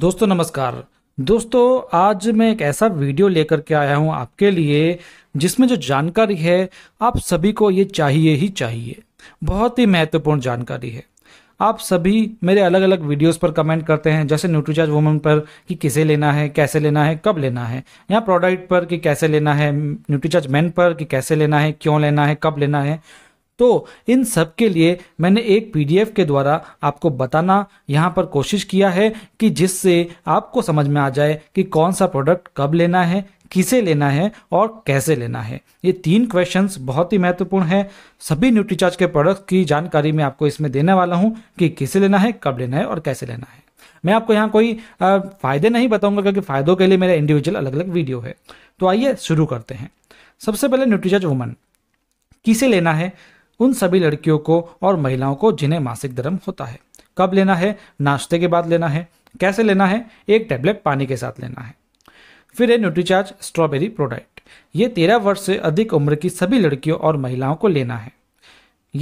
दोस्तों नमस्कार दोस्तों आज मैं एक ऐसा वीडियो लेकर के आया हूं आपके लिए जिसमें जो जानकारी है आप सभी को ये चाहिए ही चाहिए बहुत ही महत्वपूर्ण जानकारी है आप सभी मेरे अलग अलग वीडियोस पर कमेंट करते हैं जैसे न्यूट्रीचार्ज वुमेन पर कि किसे लेना है कैसे लेना है कब लेना है या प्रोडक्ट पर कि कैसे लेना है न्यूट्रीचार्ज मैन पर कि कैसे लेना है क्यों लेना है कब लेना है तो इन सब के लिए मैंने एक पीडीएफ के द्वारा आपको बताना यहाँ पर कोशिश किया है कि जिससे आपको समझ में आ जाए कि कौन सा प्रोडक्ट कब लेना है किसे लेना है और कैसे लेना है ये तीन क्वेश्चंस बहुत ही महत्वपूर्ण हैं सभी न्यूट्रीचार्ज के प्रोडक्ट की जानकारी मैं आपको इसमें देने वाला हूँ कि किसे लेना है कब लेना है और कैसे लेना है मैं आपको यहाँ कोई फ़ायदे नहीं बताऊंगा क्योंकि फ़ायदों के लिए मेरा इंडिविजुअल अलग अलग वीडियो है तो आइए शुरू करते हैं सबसे पहले न्यूट्रीचार्ज वुमन किसे लेना है उन सभी लड़कियों को और महिलाओं को जिन्हें मासिक धर्म होता है कब लेना है नाश्ते के बाद लेना है कैसे लेना है एक टैबलेट पानी के साथ लेना है फिर है न्यूट्रीचार्ज स्ट्रॉबेरी प्रोडक्ट ये तेरह वर्ष से अधिक उम्र की सभी लड़कियों और महिलाओं को लेना है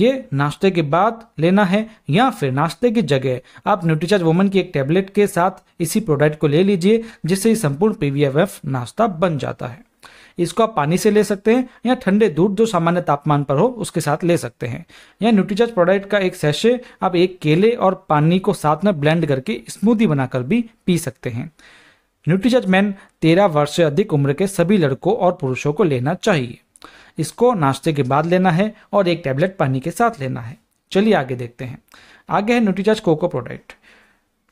ये नाश्ते के बाद लेना है या फिर नाश्ते की जगह आप न्यूट्रीचार्ज वोमन की एक टैबलेट के साथ इसी प्रोडक्ट को ले लीजिए जिससे संपूर्ण पीवीएफएफ नाश्ता बन जाता है इसको आप पानी से ले सकते हैं या ठंडे दूध जो सामान्य तापमान पर हो उसके साथ ले सकते हैं या न्यूट्रीचार्ज प्रोडक्ट का एक सैशे आप एक केले और पानी को साथ में ब्लेंड करके स्मूदी बनाकर भी पी सकते हैं न्यूट्रीचार्ज मैन तेरह वर्ष से अधिक उम्र के सभी लड़कों और पुरुषों को लेना चाहिए इसको नाश्ते के बाद लेना है और एक टैबलेट पानी के साथ लेना है चलिए आगे देखते हैं आगे है न्यूट्रीचार्ज कोको प्रोडक्ट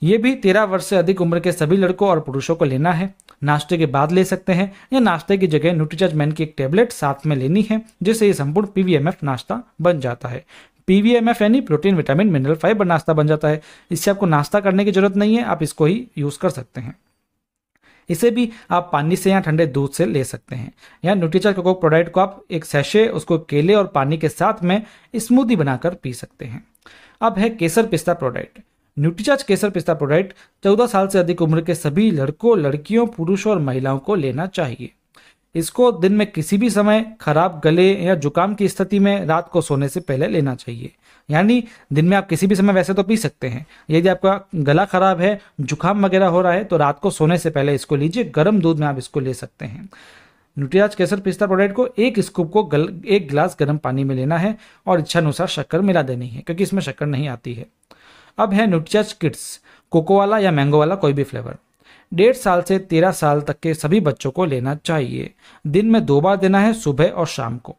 ये भी तेरह वर्ष से अधिक उम्र के सभी लड़कों और पुरुषों को लेना है नाश्ते के बाद ले सकते हैं या नाश्ते की जगह न्यूट्रीचार्ज मैन की एक टेबलेट साथ में लेनी है जिससे ये संपूर्ण पीवीएमएफ नाश्ता बन जाता है पीवीएमएफ यानी प्रोटीन विटामिन मिनरल फाइबर नाश्ता बन जाता है इससे आपको नाश्ता करने की जरूरत नहीं है आप इसको ही यूज़ कर सकते हैं इसे भी आप पानी से या ठंडे दूध से ले सकते हैं या न्यूट्रीचर कोको प्रोडक्ट को आप एक सैशे उसको केले और पानी के साथ में स्मूदी बनाकर पी सकते हैं अब है केसर पिस्ता प्रोडक्ट न्यूट्रीचार्ज केसर पिस्ता प्रोडक्ट चौदह साल से अधिक उम्र के सभी लड़कों लड़कियों पुरुषों और महिलाओं को लेना चाहिए इसको दिन में किसी भी समय खराब गले या जुकाम की स्थिति में रात को सोने से पहले लेना चाहिए यानी दिन में आप किसी भी समय वैसे तो पी सकते हैं यदि आपका गला खराब है जुकाम वगैरह हो रहा है तो रात को सोने से पहले इसको लीजिए गर्म दूध में आप इसको ले सकते हैं न्यूट्रियाज केसर पिस्ता प्रोडक्ट को एक स्कूप को गल, एक गिलास गर्म पानी में लेना है और इच्छानुसार शक्कर मिला देनी है क्योंकि इसमें शक्कर नहीं आती है अब है न्यूट्रिच किड्स कोको वाला या मैंगो वाला कोई भी फ्लेवर डेढ़ साल से तेरह साल तक के सभी बच्चों को लेना चाहिए दिन में दो बार देना है सुबह और शाम को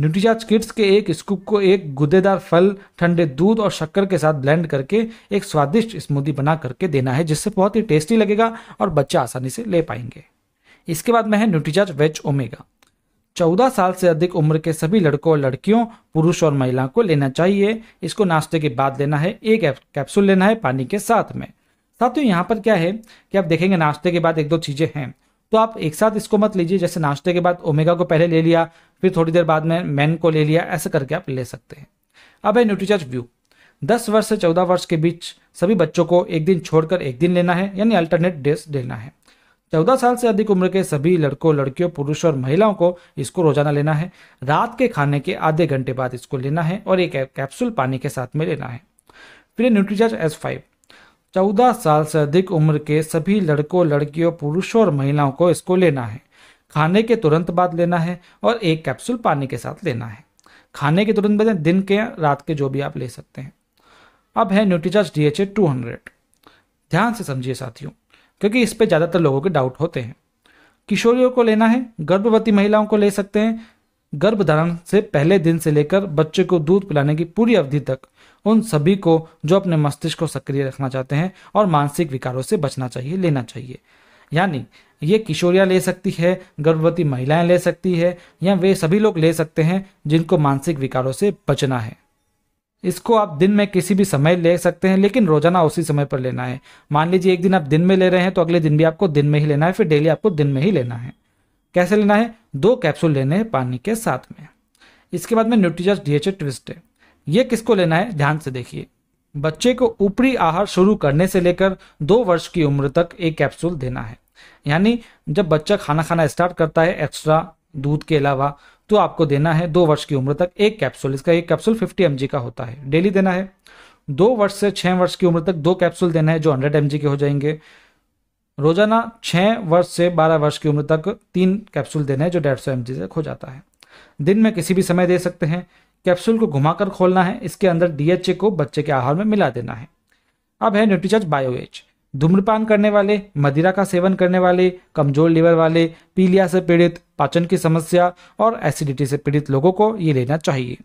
न्यूट्रीचार्ज किड्स के एक स्कूप को एक गुदेदार फल ठंडे दूध और शक्कर के साथ ब्लेंड करके एक स्वादिष्ट स्मूदी बना करके देना है जिससे बहुत ही टेस्टी लगेगा और बच्चा आसानी से ले पाएंगे इसके बाद में है न्यूट्रीचार्ज वेज ओमेगा चौदह साल से अधिक उम्र के सभी लड़कों और लड़कियों पुरुष और महिलाओं को लेना चाहिए इसको नाश्ते के बाद लेना है एक कैप्सूल लेना है पानी के साथ में साथियों यहाँ पर क्या है कि आप देखेंगे नाश्ते के बाद एक दो चीज़ें हैं तो आप एक साथ इसको मत लीजिए जैसे नाश्ते के बाद ओमेगा को पहले ले लिया फिर थोड़ी देर बाद में मैन को ले लिया ऐसा करके आप ले सकते हैं अब है न्यूट्रीचार्ज व्यू दस वर्ष से चौदह वर्ष के बीच सभी बच्चों को एक दिन छोड़कर एक दिन लेना है यानी अल्टरनेट डेज लेना है चौदह साल से अधिक उम्र के सभी लड़कों लड़कियों पुरुष और महिलाओं को इसको रोजाना लेना है रात के खाने के आधे घंटे बाद इसको लेना है और एक कैप्सूल पानी के साथ में लेना है फिर न्यूट्रीचार्ज एस फाइव चौदह साल से अधिक उम्र के सभी लड़कों लड़कियों पुरुषों और महिलाओं को इसको लेना है खाने के तुरंत बाद लेना है और एक कैप्सूल पानी के साथ लेना है खाने के तुरंत बाद दिन के रात के जो भी आप ले सकते हैं अब है Nutricharge D H two hundred ध्यान से समझिए साथियों क्योंकि इस पर ज़्यादातर लोगों के डाउट होते हैं किशोरियों को लेना है गर्भवती महिलाओं को ले सकते हैं गर्भधारण से पहले दिन से लेकर बच्चे को दूध पिलाने की पूरी अवधि तक उन सभी को जो अपने मस्तिष्क को सक्रिय रखना चाहते हैं और मानसिक विकारों से बचना चाहिए लेना चाहिए यानी ये किशोरिया ले सकती है गर्भवती महिलाएं ले सकती है या वे सभी लोग ले सकते हैं जिनको मानसिक विकारों से बचना है इसको आप दिन में किसी भी समय ले सकते हैं लेकिन रोजाना उसी समय पर लेना है मान लीजिए एक दिन आप दिन में ले रहे हैं तो अगले दिन भी आपको दिन में ही लेना है फिर डेली आपको दिन में ही लेना है कैसे लेना है दो कैप्सूल लेने हैं पानी के साथ में इसके बाद में न्यूट्रीजस डीएचए ट्विस्ट है ये किसको लेना है ध्यान से देखिए बच्चे को ऊपरी आहार शुरू करने से लेकर दो वर्ष की उम्र तक एक कैप्सूल देना है यानी जब बच्चा खाना खाना स्टार्ट करता है एक्स्ट्रा दूध के अलावा तो आपको देना है दो वर्ष की उम्र तक एक कैप्सूल इसका एक कैप्सूल 50 एम का होता है डेली देना है दो वर्ष से छह वर्ष की उम्र तक दो कैप्सूल देना है जो हंड्रेड एम के हो जाएंगे रोजाना छह वर्ष से बारह वर्ष की उम्र तक तीन कैप्सूल देना है जो डेढ़ सौ एम तक हो जाता है दिन में किसी भी समय दे सकते हैं कैप्सूल को घुमाकर खोलना है इसके अंदर डीएचए को बच्चे के आहार में मिला देना है अब है न्यूट्रीचार्ज बायोएच धूम्रपान करने वाले मदिरा का सेवन करने वाले कमजोर लीवर वाले पीलिया से पीड़ित पाचन की समस्या और एसिडिटी से पीड़ित लोगों को ये लेना चाहिए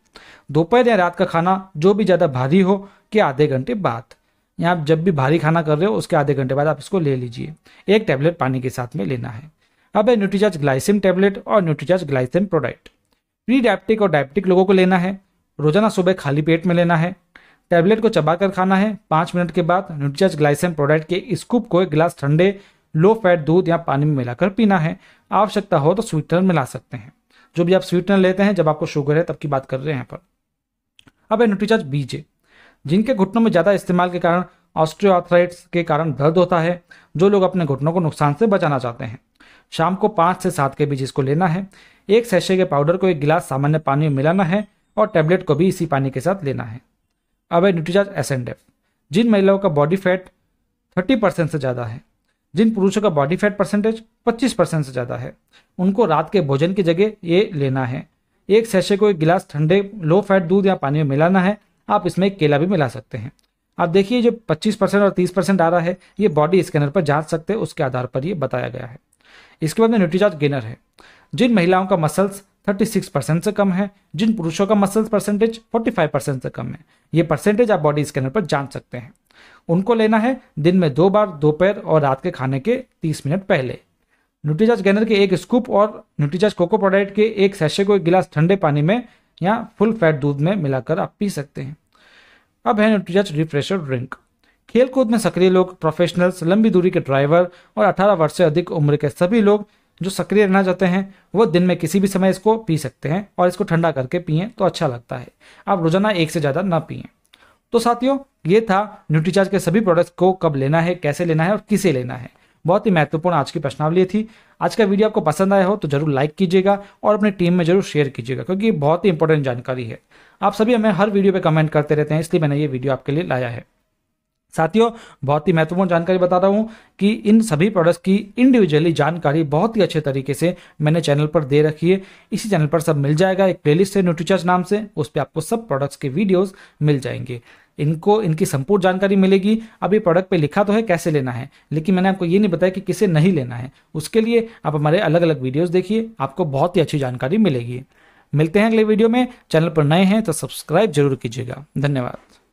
दोपहर या रात का खाना जो भी ज़्यादा भारी हो के आधे घंटे बाद या आप जब भी भारी खाना कर रहे हो उसके आधे घंटे बाद आप इसको ले लीजिए एक टैबलेट पानी के साथ में लेना है अब है न्यूट्रीचार्ज ग्लाइसिम टैबलेट और Nutricharge Glycim product pre diabetic और डायबिटिक लोगों को लेना है रोजाना सुबह खाली पेट में लेना है टैबलेट को चबाकर खाना है पाँच मिनट के बाद न्यूट्रियस ग्लाइसम प्रोडक्ट के स्कूप को एक गिलास ठंडे लो फैट दूध या पानी में मिलाकर पीना है आवश्यकता हो तो स्वीटनर मिला सकते हैं जो भी आप स्वीटनर लेते हैं जब आपको शुगर है तब की बात कर रहे हैं पर अब है न्यूट्रीचार्ज बीजे जिनके घुटनों में ज़्यादा इस्तेमाल के कारण ऑस्ट्रियोआर्थराइट्स के कारण दर्द होता है जो लोग अपने घुटनों को नुकसान से बचाना चाहते हैं शाम को पाँच से सात के बीच इसको लेना है एक सैशे के पाउडर को एक गिलास सामान्य पानी में मिलाना है और टैबलेट को भी इसी पानी के साथ लेना है अब है न्यूट्रीचार्ज एफ जिन महिलाओं का बॉडी फैट थर्टी परसेंट से ज़्यादा है जिन पुरुषों का बॉडी फैट परसेंटेज पच्चीस परसेंट से ज़्यादा है उनको रात के भोजन की जगह ये लेना है एक सैशे को एक गिलास ठंडे लो फैट दूध या पानी में मिलाना है आप इसमें केला भी मिला सकते हैं आप देखिए जो 25 परसेंट और 30 परसेंट आ रहा है ये बॉडी स्कैनर पर जांच सकते हैं उसके आधार पर ये बताया गया है इसके बाद में न्यूट्रीचार्ज गेनर है जिन महिलाओं का मसल्स 36 परसेंट से कम है जिन पुरुषों का मसल परसेंटेज 45 परसेंट से कम है ये परसेंटेज आप बॉडी स्कैनर पर जान सकते हैं उनको लेना है दिन में दो बार दोपहर और रात के खाने के 30 मिनट पहले न्यूट्रीचार्ज गैनर के एक स्कूप और न्यूट्रीचार्ज कोको प्रोडक्ट के एक सैशे को एक गिलास ठंडे पानी में या फुल फैट दूध में मिलाकर आप पी सकते हैं अब है न्यूट्रीचार्ज रिफ्रेशर ड्रिंक खेलकूद में सक्रिय लोग प्रोफेशनल्स लंबी दूरी के ड्राइवर और 18 वर्ष से अधिक उम्र के सभी लोग जो सक्रिय रहना चाहते हैं वो दिन में किसी भी समय इसको पी सकते हैं और इसको ठंडा करके पिए तो अच्छा लगता है आप रोजाना एक से ज़्यादा ना पिए तो साथियों ये था न्यूट्रीचार्ज के सभी प्रोडक्ट्स को कब लेना है कैसे लेना है और किसे लेना है बहुत ही महत्वपूर्ण आज की प्रश्नावली थी आज का वीडियो आपको पसंद आया हो तो जरूर लाइक कीजिएगा और अपनी टीम में जरूर शेयर कीजिएगा क्योंकि ये बहुत ही इंपॉर्टेंट जानकारी है आप सभी हमें हर वीडियो पे कमेंट करते रहते हैं इसलिए मैंने ये वीडियो आपके लिए लाया है साथियों बहुत ही महत्वपूर्ण जानकारी बता रहा हूँ कि इन सभी प्रोडक्ट्स की इंडिविजुअली जानकारी बहुत ही अच्छे तरीके से मैंने चैनल पर दे रखी है इसी चैनल पर सब मिल जाएगा एक प्लेलिस्ट है न्यूट्रीचर्स नाम से उस पर आपको सब प्रोडक्ट्स के वीडियोस मिल जाएंगे इनको इनकी संपूर्ण जानकारी मिलेगी अभी प्रोडक्ट पे लिखा तो है कैसे लेना है लेकिन मैंने आपको ये नहीं बताया कि किसे नहीं लेना है उसके लिए आप हमारे अलग अलग वीडियोज़ देखिए आपको बहुत ही अच्छी जानकारी मिलेगी मिलते हैं अगले वीडियो में चैनल पर नए हैं तो सब्सक्राइब जरूर कीजिएगा धन्यवाद